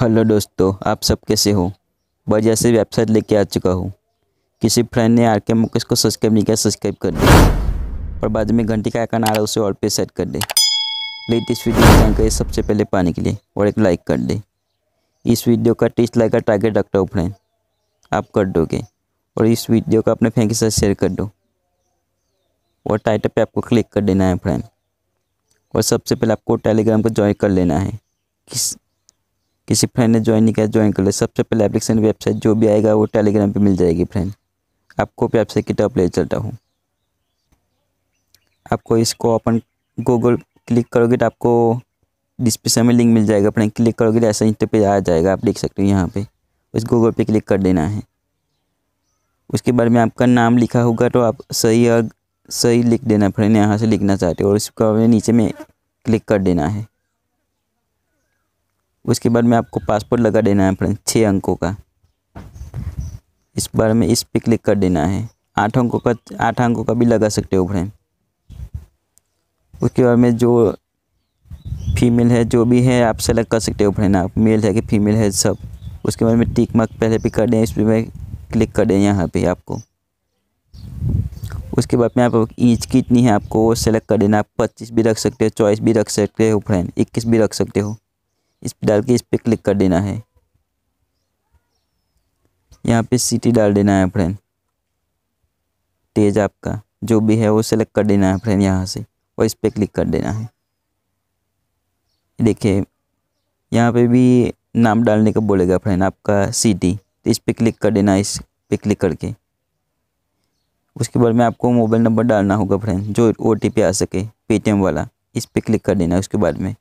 hello दोस्तों आप सब कैसे हो बजाय से वेबसाइट लेके आ चुका हूँ किसी फ्रेंड ने आर के मुकेश को सब्सक्राइब नहीं किया सब्सक्राइब कर दे और बाद में घंटी का आइकन आ रहा है उसे और पे सेट कर दे लेटेस्ट वीडियो जानकारी सबसे पहले पाने के लिए और एक लाइक कर दे इस वीडियो का टीच लाइक का टारगेट रखता हूँ फ्रेंड आप कर दोगे और इस वीडियो का अपने फ्रेंड के साथ शेयर कर दो और टाइटल पर आपको क्लिक कर देना है फ्रेंड और सबसे पहले आपको टेलीग्राम को ज्वाइन कर लेना है किस किसी फ्रेंड ने ज्वाइन नहीं किया ज्वाइन कर ले सबसे पहले एप्लीकेशन वेबसाइट जो भी आएगा वो टेलीग्राम पे मिल जाएगी फ्रेंड आपको भी वेबसाइट की टॉप ले चलता हूँ आपको इसको अपन गूगल क्लिक करोगे तो आपको डिस्क्रिप्शन में लिंक मिल जाएगा फ्रेंड क्लिक करोगे तो ऐसा इंटर पे आ जाएगा आप देख सकते हो यहाँ पर उस गूगल पे क्लिक कर देना है उसके बाद में आपका नाम लिखा होगा तो आप सही और सही लिख देना फ्रेंड यहाँ से लिखना चाहते हो और बाद नीचे में क्लिक कर देना है उसके बाद में आपको पासपोर्ट लगा देना है फ्रेंड छः अंकों का इस बार में इस पर क्लिक कर देना है आठ अंकों का आठ अंकों का भी लगा सकते हो फ्रेंड उसके बाद में जो फीमेल है जो भी है आप सेलेक्ट कर सकते हो फ्रेंड आप मेल है कि फीमेल है सब उसके बाद में टिक मार्क पहले भी कर दें इस पर मैं क्लिक कर दें यहाँ पर आपको उसके बाद में आप इंच कितनी है आपको वो सेलेक्ट कर देना आप पच्चीस भी रख सकते हो चॉइस भी रख सकते हो फ्रेंड इक्कीस भी रख सकते हो इस डाल के इस पर क्लिक कर देना है यहाँ पे सिटी डाल देना है फ्रेंड तेज आपका जो भी है वो सेलेक्ट कर देना है फ्रेंड यहाँ से और इस पर क्लिक कर देना है देखिए यहाँ पे भी नाम डालने का बोलेगा फ्रेंड आपका सिटी तो इस पर क्लिक कर देना इस पर क्लिक करके उसके बाद में आपको मोबाइल नंबर डालना होगा फ्रेंड जो ओ आ सके पेटीएम वाला इस पर क्लिक कर देना उसके बाद में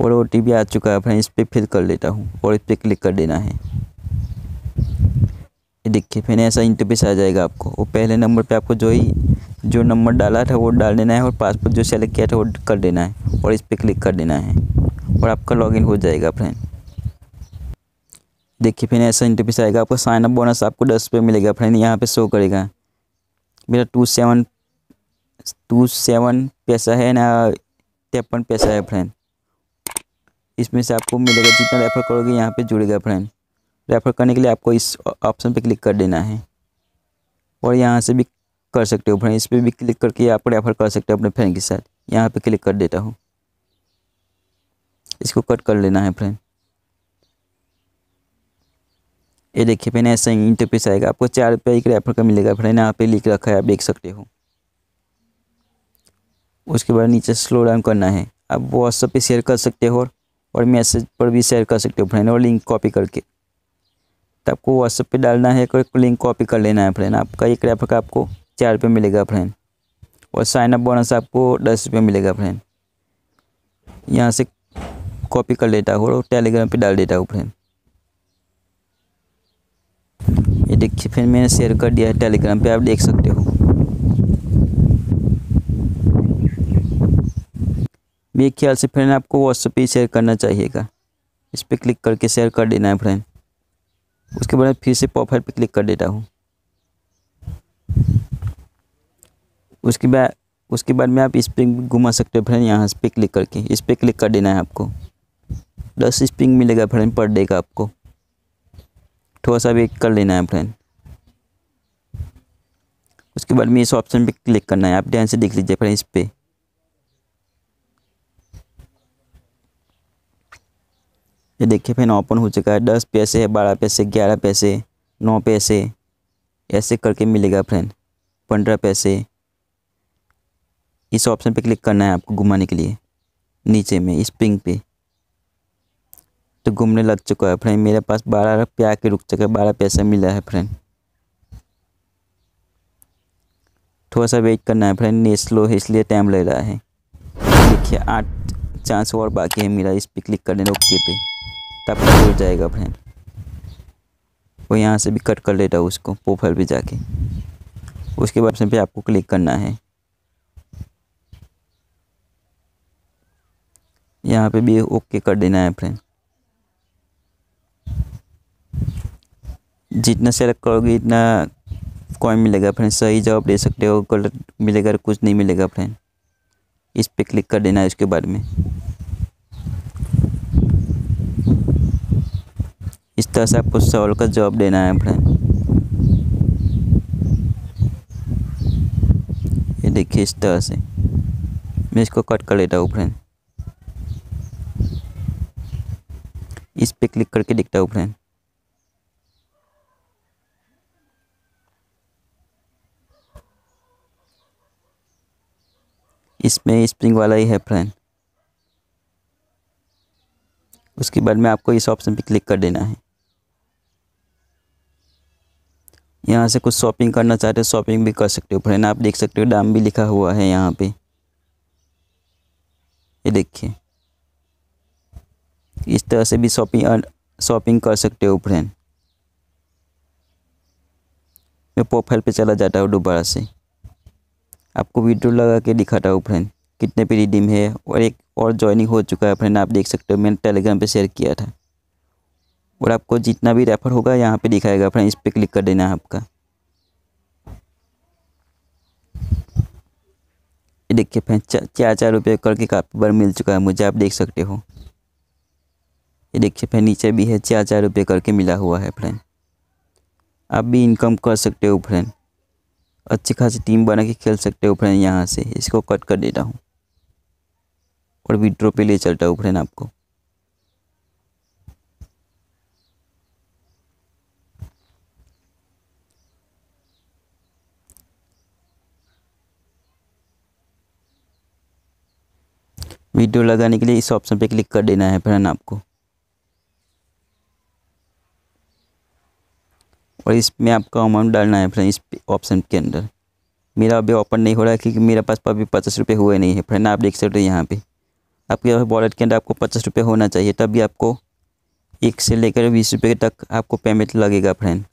और ओ टी आ चुका है फ्रेंड इस पर फिर कर लेता हूँ और इस पर क्लिक कर देना है ये देखिए फिर ऐसा इंटरफेस आ जाएगा आपको और पहले नंबर पे आपको जो ही जो नंबर डाला था वो डाल देना है और पासपोर्ट जो सेलेक्ट किया था वो कर देना है और इस पर क्लिक कर देना है और आपका लॉगिन हो जाएगा फ्रेंड देखिए फिर ऐसा इंटरफेस आएगा आपका साइन अप बोनस आपको दस रुपये मिलेगा फ्रेंड यहाँ पर शो करेगा मेरा टू सेवन टू सेवन पैसा है ना तिरपन पैसा है फ्रेंड इसमें से आपको मिलेगा जितना रेफ़र करोगे यहाँ पे जुड़ेगा फ्रेंड रेफ़र करने के लिए आपको इस ऑप्शन पे क्लिक कर देना है और यहाँ से भी कर सकते हो फ्रेंड इस पर भी क्लिक करके आप रेफ़र कर सकते हो अपने फ्रेंड के साथ यहाँ पर क्लिक कर देता हूँ इसको कट कर लेना है फ्रेंड ये देखिए फ्रेंड ऐसा ही इंटरपेस आएगा आपको चार रुपये एक रेफ़र का मिलेगा फ्रेंड यहाँ पे लिख रखा है आप देख सकते हो उसके बाद नीचे स्लो डाउन करना है आप व्हाट्सएप पे शेयर कर सकते हो और और मैसेज पर भी शेयर कर सकते हो फ्रेंड और लिंक कॉपी करके तो आपको व्हाट्सएप पे डालना है और लिंक कॉपी कर लेना है फ्रेंड आपका एक रेफर का आपको चार रुपये मिलेगा फ्रेंड और साइनअप बोनस आपको दस रुपये मिलेगा फ्रेंड यहाँ से कॉपी कर लेता हूँ और टेलीग्राम पे डाल देता हूँ फ्रेंड ये देखिए फ्रेंड मैंने शेयर कर दिया है टेलीग्राम पे आप देख सकते हो मेरे ख्याल से फ्रेंड आपको व्हाट्सएप पे शेयर करना चाहिएगा इस पर क्लिक करके शेयर कर देना है फ्रेंड उसके बाद फिर से प्रोफाइल पे क्लिक कर देता हूँ उसके बाद उसके बाद में आप स्प्रिंग घुमा सकते हो फ्रेंड यहाँ पे क्लिक करके इस पर क्लिक कर देना है आपको दस स्प्रिंग मिलेगा फ्रेंड पर डे का आपको थोड़ा सा वेट कर लेना है फ्रेंड उसके बाद में इस ऑप्शन पे क्लिक करना है आप ध्यान से देख लीजिए फ्रेंड इस पर ये देखिए फिर ओपन हो चुका है दस पैसे बारह पैसे ग्यारह पैसे नौ पैसे ऐसे करके मिलेगा फ्रेंड पंद्रह पैसे इस ऑप्शन पे क्लिक करना है आपको घुमाने के लिए नीचे में इस पिंग पे तो घूमने लग चुका है फ्रेंड मेरे पास बारह रुपया के रुक चुका है बारह पैसा मिला है फ्रेंड थोड़ा सा वेट करना है फ्रेंड ने स्लो है इसलिए टाइम ले रहा है देखिए आठ चांस और बाकी है मेरा इस पर क्लिक करने देना ओके पे तब आपका जाएगा फ्रेंड और यहाँ से भी कट कर लेता हूँ उसको पोफर भी जाके उसके बाद भी आपको क्लिक करना है यहाँ पे भी ओके कर देना है फ्रेंड जितना सेलेक्ट करोगे इतना कॉइन मिलेगा फ्रेंड सही जवाब दे सकते हो गलत मिलेगा कुछ नहीं मिलेगा फ्रेंड इस पर क्लिक कर देना है उसके बाद में तरह से आपको सवाल का जवाब देना है अपने ये देखिए इस तरह से मैं इसको कट कर लेता हूँ फ्रेंड इस पे क्लिक करके देखता हूँ फ्रेंड इसमें स्प्रिंग वाला ही है फ्रेंड उसके बाद में आपको इस ऑप्शन पे क्लिक कर देना है यहाँ से कुछ शॉपिंग करना चाहते हो शॉपिंग भी कर सकते हो फ्रेंड आप देख सकते हो दाम भी लिखा हुआ है यहाँ पे ये देखिए इस तरह से भी शॉपिंग शॉपिंग uh, कर सकते हो फ्रेंड मैं प्रोफाइल पे चला जाता हूँ दोबारा से आपको वीडियो लगा के दिखाता हूँ फ्रेंड कितने पे रिडीम है और एक और ज्वाइनिंग हो चुका है फ्रेंड आप देख सकते हो मैंने टेलीग्राम पर शेयर किया था और आपको जितना भी रेफर होगा यहाँ पे दिखाएगा फ्रेंड इस पर क्लिक कर देना है आपका ये देखिए फ्रेंड चार चार रुपये करके काफ़ी बार मिल चुका है मुझे आप देख सकते हो ये देखिए फ्रेंड नीचे भी है चार चार रुपये करके मिला हुआ है फ्रेंड आप भी इनकम कर सकते हो फ्रेंड अच्छी खासी टीम बना के खेल सकते हो फ्रेंड यहाँ से इसको कट कर देता हूँ और विड्रो पे ले चलता हूँ फ्रेंड आपको वीडियो लगाने के लिए इस ऑप्शन पे क्लिक कर देना है फ्रेंड आपको और इसमें आपका अमाउंट डालना है फ्रेंड इस ऑप्शन के अंदर मेरा अभी ओपन नहीं हो रहा है क्योंकि मेरे पास अभी पचास रुपये हुए नहीं है फ्रेंड आप देख सकते हो यहाँ पे आपके वॉलेट के अंदर आपको पचास रुपये होना चाहिए तभी आपको एक से लेकर बीस रुपये तक आपको पेमेंट लगेगा फ्रेंड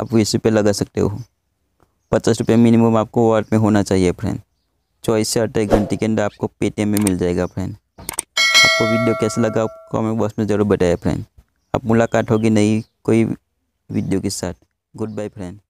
आप बीस रुपये लगा सकते हो पचास रुपये मिनिमम आपको वॉलेट में होना चाहिए फ्रेंड चौबीस से अट्ठाईस घंटे के अंदर आपको पेटीएम में मिल जाएगा फ्रेंड आपको वीडियो कैसा लगा आपको हमें बॉक्स में ज़रूर बताया फ्रेंड अब मुलाकात होगी नई कोई वीडियो के साथ गुड बाय फ्रेंड